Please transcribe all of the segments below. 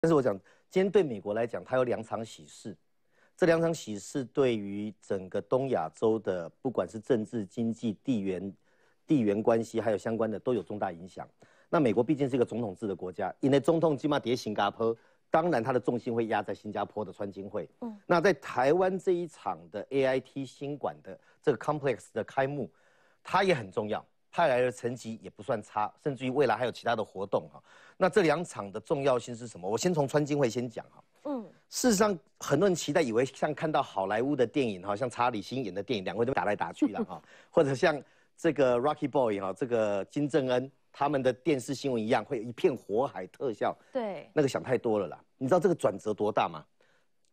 但是我讲，今天对美国来讲，它有两场喜事，这两场喜事对于整个东亚洲的，不管是政治、经济、地缘、地缘关系，还有相关的，都有重大影响。那美国毕竟是一个总统制的国家，因为总统起码在新加坡，当然它的重心会压在新加坡的川金会。嗯，那在台湾这一场的 AIT 新馆的这个 complex 的开幕，它也很重要。派来的成绩也不算差，甚至于未来还有其他的活动哈。那这两场的重要性是什么？我先从川金会先讲哈。嗯，事实上很多人期待以为像看到好莱坞的电影哈，像查理星演的电影，两位都打来打去了哈，或者像这个 Rocky Boy 哈，这个金正恩他们的电视新闻一样，会有一片火海特效。对。那个想太多了啦。你知道这个转折多大吗？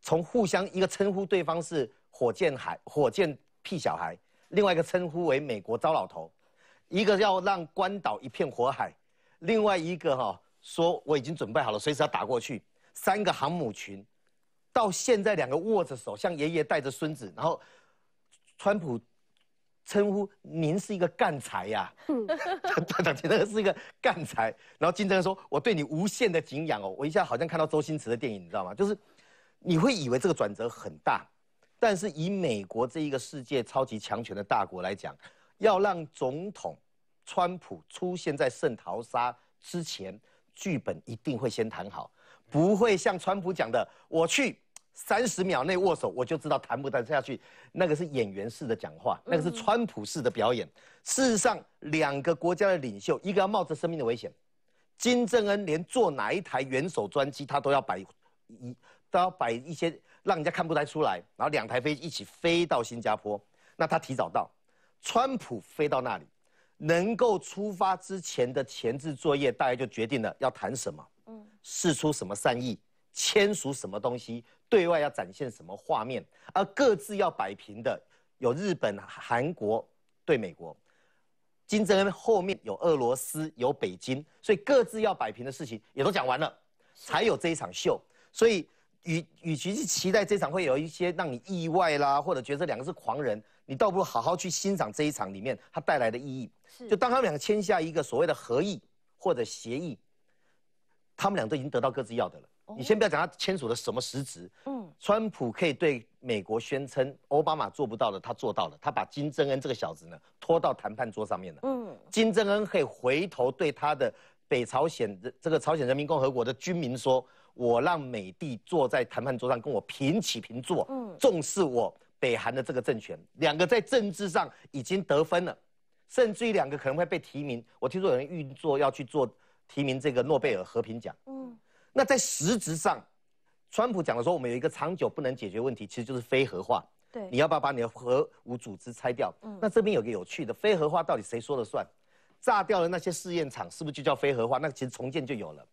从互相一个称呼对方是火箭海火箭屁小孩，另外一个称呼为美国糟老头。一个要让关岛一片火海，另外一个哈说我已经准备好了，随时要打过去。三个航母群，到现在两个握着手，像爷爷带着孙子。然后川普称呼您是一个干才呀，他 他觉得是一个干才。然后金正恩说我对你无限的敬仰哦，我一下好像看到周星驰的电影，你知道吗？就是你会以为这个转折很大，但是以美国这一个世界超级强权的大国来讲。要让总统川普出现在圣淘沙之前，剧本一定会先谈好，不会像川普讲的，我去三十秒内握手，我就知道谈不谈下去。那个是演员式的讲话，那个是川普式的表演。事实上，两个国家的领袖，一个要冒着生命的危险，金正恩连坐哪一台元首专机，他都要摆一都要摆一些让人家看不太出来，然后两台飞机一起飞到新加坡，那他提早到。川普飞到那里，能够出发之前的前置作业，大概就决定了要谈什么，嗯，试出什么善意，签署什么东西，对外要展现什么画面，而各自要摆平的有日本、韩国对美国，金正恩后面有俄罗斯、有北京，所以各自要摆平的事情也都讲完了，才有这一场秀。所以与与其是期待这场会有一些让你意外啦，或者觉得这两个是狂人。你倒不如好好去欣赏这一场里面它带来的意义。是，就当他们两个签下一个所谓的合意或者协议，他们俩都已经得到各自要的了。你先不要讲他签署的什么实质。嗯，川普可以对美国宣称，奥巴马做不到的他做到了，他把金正恩这个小子呢拖到谈判桌上面了。嗯，金正恩可以回头对他的北朝鲜这个朝鲜人民共和国的军民说：“我让美帝坐在谈判桌上跟我平起平坐，嗯，重视我。”北韩的这个政权，两个在政治上已经得分了，甚至于两个可能会被提名。我听说有人运作要去做提名这个诺贝尔和平奖。嗯，那在实质上，川普讲的说我们有一个长久不能解决问题，其实就是非核化。对，你要不要把你的核武组织拆掉？嗯，那这边有个有趣的，非核化到底谁说了算？炸掉了那些试验场，是不是就叫非核化？那其实重建就有了。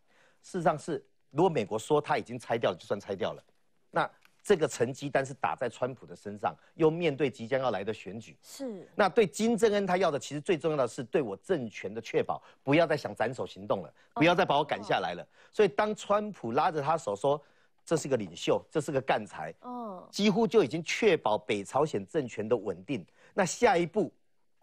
事实上是，如果美国说他已经拆掉了，就算拆掉了。那这个成绩单是打在川普的身上，又面对即将要来的选举。是，那对金正恩他要的其实最重要的是对我政权的确保，不要再想斩首行动了，不要再把我赶下来了。所以当川普拉着他手说，这是个领袖，这是个干才，哦，几乎就已经确保北朝鲜政权的稳定。那下一步，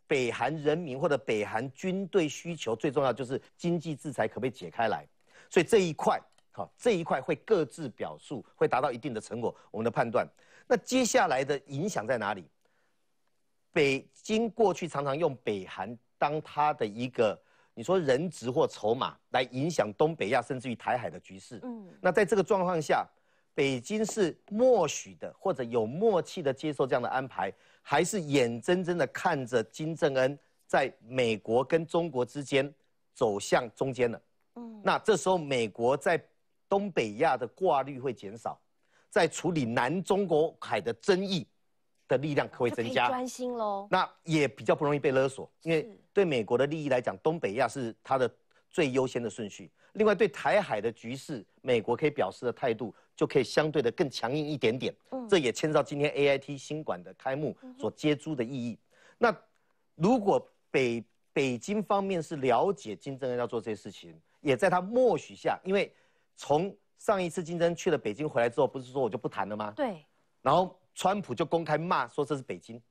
北韩人民或者北韩军队需求最重要就是经济制裁可不可以解开来？所以这一块。好，这一块会各自表述，会达到一定的成果，我们的判断。那接下来的影响在哪里？北京过去常常用北韩当他的一个，你说人质或筹码来影响东北亚甚至于台海的局势。嗯，那在这个状况下，北京是默许的，或者有默契的接受这样的安排，还是眼睁睁的看着金正恩在美国跟中国之间走向中间了？嗯，那这时候美国在。东北亚的挂率会减少，在处理南中国海的争议的力量可会增加，专心喽。那也比较不容易被勒索，因为对美国的利益来讲，东北亚是它的最优先的顺序。另外，对台海的局势，美国可以表示的态度就可以相对的更强硬一点点。这也牵涉到今天 A I T 新馆的开幕所接珠的意义。那如果北北京方面是了解金正恩要做这些事情，也在他默许下，因为。从上一次竞争去了北京回来之后，不是说我就不谈了吗？对。然后川普就公开骂说这是北京。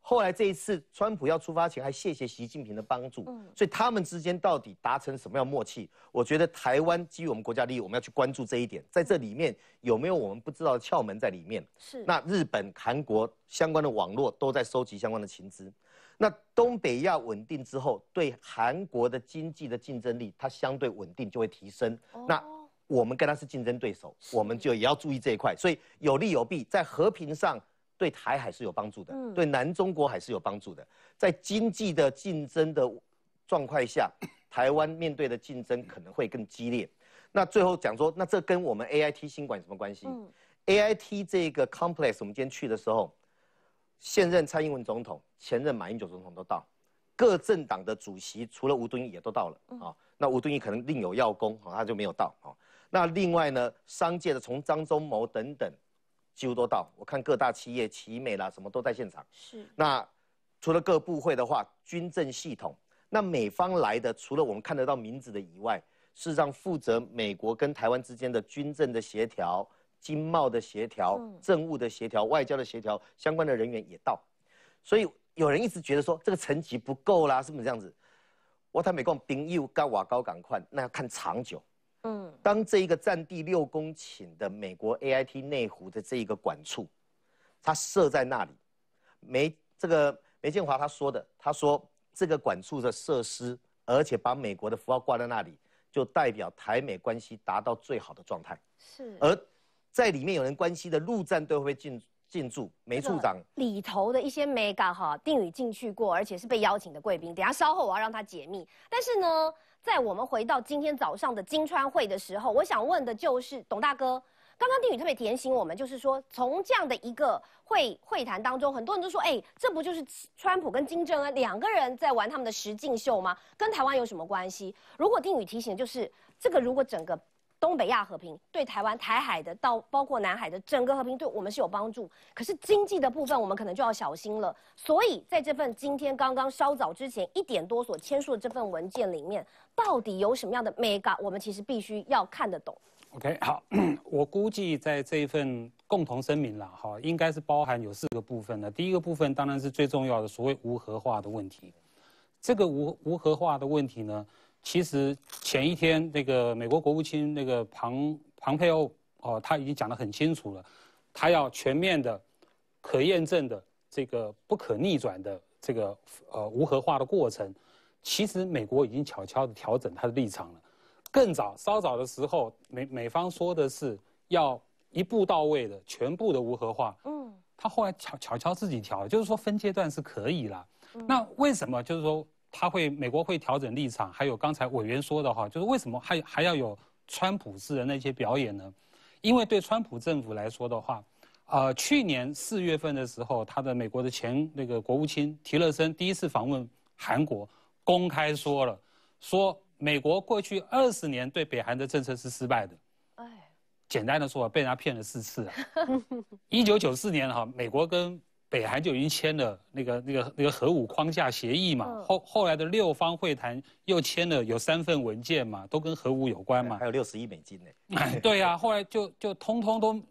后来这一次川普要出发前还谢谢习近平的帮助。嗯。所以他们之间到底达成什么样默契？我觉得台湾基于我们国家利益，我们要去关注这一点。在这里面有没有我们不知道的窍门在里面？是。那日本、韩国相关的网络都在收集相关的情资。那东北亚稳定之后，对韩国的经济的竞争力，它相对稳定就会提升。哦。那。我们跟他是竞争对手，我们就也要注意这一块。所以有利有弊，在和平上对台海是有帮助的，对南中国海是有帮助的。在经济的竞争的状况下，台湾面对的竞争可能会更激烈。那最后讲说，那这跟我们 A I T 新馆有什么关系？A I T 这个 complex，我们今天去的时候，现任蔡英文总统、前任马英九总统都到，各政党的主席除了吴敦义也都到了。啊，那吴敦义可能另有要功，好他就没有到。好。那另外呢，商界的从张忠谋等等，几乎都到。我看各大企业奇美啦，什么都在现场。是。那除了各部会的话，军政系统，那美方来的除了我们看得到名字的以外，事实上负责美国跟台湾之间的军政的协调、经贸的协调、政务的协调、外交的协调，相关的人员也到。所以有人一直觉得说这个层级不够啦，是不是这样子？我台美共兵又高瓦高港快，那要看长久。当这一个占地六公顷的美国 A I T 内湖的这一个管处，它设在那里，梅这个梅建华他说的，他说这个管处的设施，而且把美国的符号挂在那里，就代表台美关系达到最好的状态。是，而在里面有人关系的陆战队会进进驻梅处长里头的一些 mega 哈，定宇进去过，而且是被邀请的贵宾。等下稍后我要让他解密，但是呢。在我们回到今天早上的金川会的时候，我想问的就是董大哥，刚刚丁宇特别提醒我们，就是说从这样的一个会会谈当中，很多人都说，哎，这不就是川普跟金正恩两个人在玩他们的时境秀吗？跟台湾有什么关系？如果丁宇提醒，就是这个如果整个。东北亚和平对台湾、台海的到包括南海的整个和平，对我们是有帮助。可是经济的部分，我们可能就要小心了。所以在这份今天刚刚稍早之前一点多所签署的这份文件里面，到底有什么样的 mega，我们其实必须要看得懂。OK，好，我估计在这一份共同声明了哈，应该是包含有四个部分的。第一个部分当然是最重要的，所谓无核化的问题。这个无无核化的问题呢？其实前一天那个美国国务卿那个庞庞培奥哦他已经讲得很清楚了，他要全面的、可验证的、这个不可逆转的这个呃无核化的过程，其实美国已经悄悄的调整他的立场了。更早稍早的时候美美方说的是要一步到位的全部的无核化，嗯，他后来悄悄悄自己调，就是说分阶段是可以了。那为什么就是说？他会，美国会调整立场。还有刚才委员说的哈，就是为什么还还要有川普式的那些表演呢？因为对川普政府来说的话，啊，去年四月份的时候，他的美国的前那个国务卿提勒森第一次访问韩国，公开说了，说美国过去二十年对北韩的政策是失败的。哎，简单的说，被人家骗了四次。一九九四年哈，美国跟。北韩就已经签了那个那个那个核武框架协议嘛，后后来的六方会谈又签了有三份文件嘛，都跟核武有关嘛，还有六十亿美金呢。对呀，后来就就通通都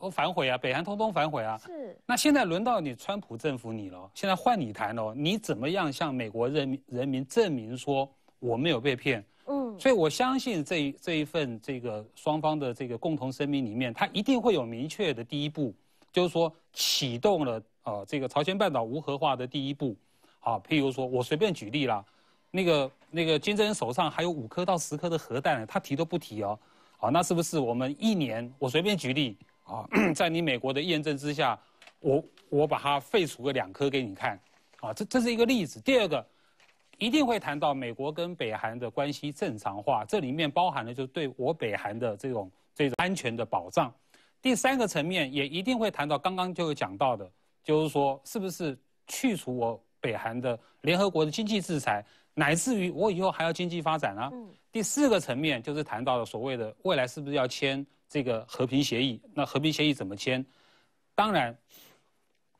都反悔啊，北韩通通反悔啊。是。那现在轮到你川普政府你了，现在换你谈喽，你怎么样向美国人民人民证明说我没有被骗？嗯。所以我相信这这一份这个双方的这个共同声明里面，它一定会有明确的第一步，就是说启动了。啊，这个朝鲜半岛无核化的第一步，啊，譬如说我随便举例了，那个那个金正恩手上还有五颗到十颗的核弹他提都不提哦，啊，那是不是我们一年？我随便举例啊，在你美国的验证之下，我我把它废除个两颗给你看，啊，这这是一个例子。第二个，一定会谈到美国跟北韩的关系正常化，这里面包含了就对我北韩的这种这种安全的保障。第三个层面也一定会谈到刚刚就有讲到的。就是说，是不是去除我北韩的联合国的经济制裁，乃至于我以后还要经济发展啊？第四个层面就是谈到了所谓的未来是不是要签这个和平协议？那和平协议怎么签？当然，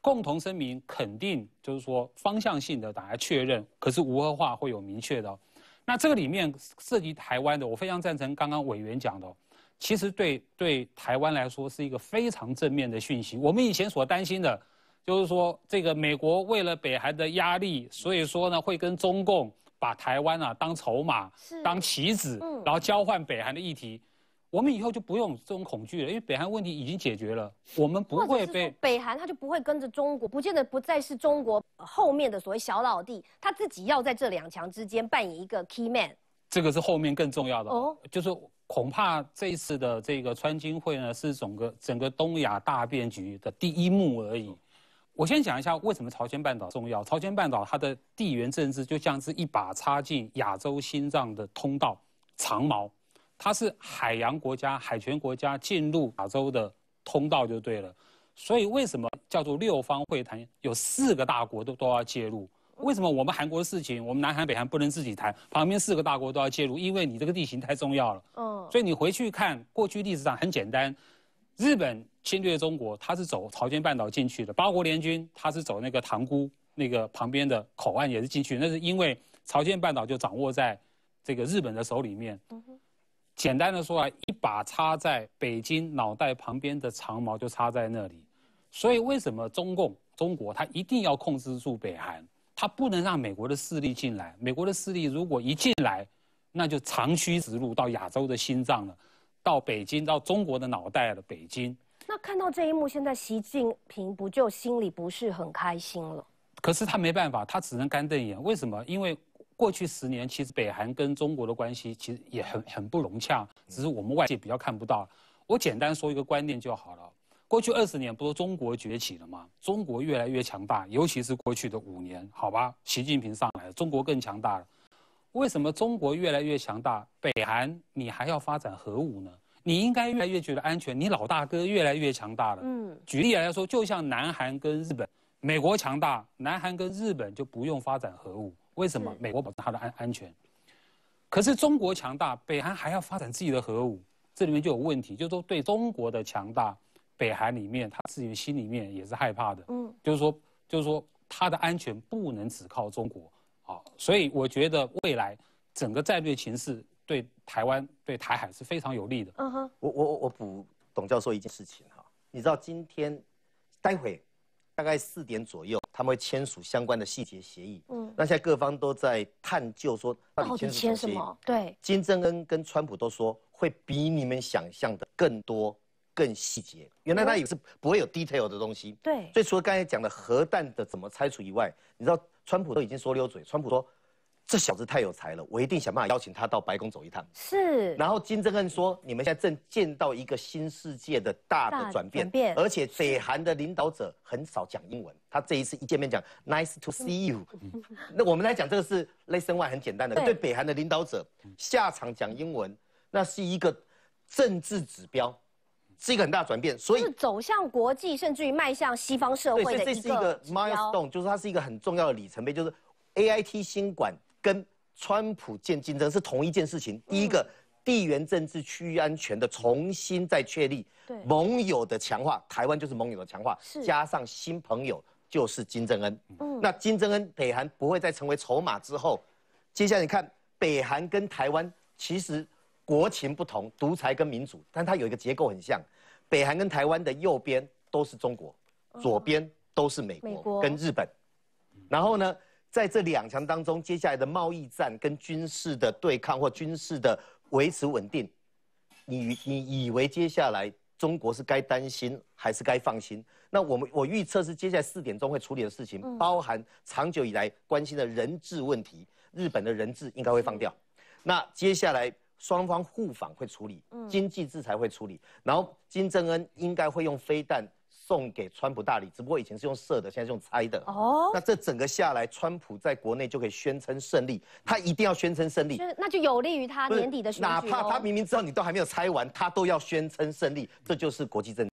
共同声明肯定就是说方向性的，大家确认。可是无核化会有明确的。那这个里面涉及台湾的，我非常赞成刚刚委员讲的，其实对对台湾来说是一个非常正面的讯息。我们以前所担心的。就是说，这个美国为了北韩的压力，所以说呢，会跟中共把台湾啊当筹码，是当棋子，嗯，然后交换北韩的议题。我们以后就不用这种恐惧了，因为北韩问题已经解决了，我们不会被北韩他就不会跟着中国，不见得不再是中国后面的所谓小老弟，他自己要在这两强之间扮演一个 key man。这个是后面更重要的哦，就是恐怕这次的这个川金会呢，是整个整个东亚大变局的第一幕而已。我先讲一下为什么朝鲜半岛重要。朝鲜半岛它的地缘政治就像是一把插进亚洲心脏的通道长矛，它是海洋国家、海权国家进入亚洲的通道就对了。所以为什么叫做六方会谈？有四个大国都都要介入。为什么我们韩国的事情，我们南韩、北韩不能自己谈？旁边四个大国都要介入，因为你这个地形太重要了。嗯。所以你回去看过去历史上很简单，日本。侵略中国，他是走朝鲜半岛进去的；八国联军，他是走那个塘沽那个旁边的口岸也是进去。那是因为朝鲜半岛就掌握在，这个日本的手里面。嗯哼，简单的说啊，一把插在北京脑袋旁边的长矛就插在那里。所以为什么中共中国他一定要控制住北韩？他不能让美国的势力进来。美国的势力如果一进来，那就长驱直入到亚洲的心脏了，到北京到中国的脑袋了，北京。那看到这一幕，现在习近平不就心里不是很开心了？可是他没办法，他只能干瞪眼。为什么？因为过去十年，其实北韩跟中国的关系其实也很很不融洽，只是我们外界比较看不到。我简单说一个观念就好了。过去二十年，不是中国崛起了吗？中国越来越强大，尤其是过去的五年，好吧？习近平上来了，中国更强大了。为什么中国越来越强大，北韩你还要发展核武呢？你应该越来越觉得安全，你老大哥越来越强大了。嗯，举例来说，就像南韩跟日本，美国强大，南韩跟日本就不用发展核武，为什么？美国保证它的安安全。可是中国强大，北韩还要发展自己的核武，这里面就有问题，就是说对中国的强大，北韩里面他自己心里面也是害怕的。嗯，就是说，就是说，他的安全不能只靠中国。好，所以我觉得未来整个战略形势。对台湾、对台海是非常有利的。嗯哼，我我我补董教授一件事情哈，你知道今天待会大概四点左右他们会签署相关的细节协议。嗯，那现在各方都在探究说到底签什么？对，金正恩跟川普都说会比你们想象的更多、更细节。原来他也是不会有 detail 的东西。对，所以除了刚才讲的核弹的怎么拆除以外，你知道川普都已经说溜嘴，川普说。这小子太有才了，我一定想办法邀请他到白宫走一趟。是。然后金正恩说：“你们现在正见到一个新世界的大的转变，而且北韩的领导者很少讲英文。他这一次一见面讲 ‘Nice to see you’，那我们来讲这个是 Lesson One，很简单的。对北韩的领导者下场讲英文，那是一个政治指标，是一个很大转变，所以是走向国际，甚至于迈向西方社会的一个 milestone，就是它是一个很重要的里程碑，就是 A I T 新馆。”跟川普建金正是同一件事情。第一个，地缘政治区域安全的重新再确立，盟友的强化，台湾就是盟友的强化，加上新朋友就是金正恩。嗯，那金正恩，北韩不会再成为筹码之后，接下来你看，北韩跟台湾其实国情不同，独裁跟民主，但它有一个结构很像，北韩跟台湾的右边都是中国，左边都是美国、跟日本，然后呢？在这两强当中，接下来的贸易战跟军事的对抗或军事的维持稳定，你你以为接下来中国是该担心还是该放心？那我们我预测是接下来四点钟会处理的事情，包含长久以来关心的人质问题，日本的人质应该会放掉。那接下来双方互访会处理，经济制裁会处理，然后金正恩应该会用飞弹。送给川普大礼，只不过以前是用设的，现在是用猜的。哦，那这整个下来，川普在国内就可以宣称胜利，他一定要宣称胜利，那就有利于他年底的选举。哪怕他明明知道你都还没有猜完，他都要宣称胜利，这就是国际政。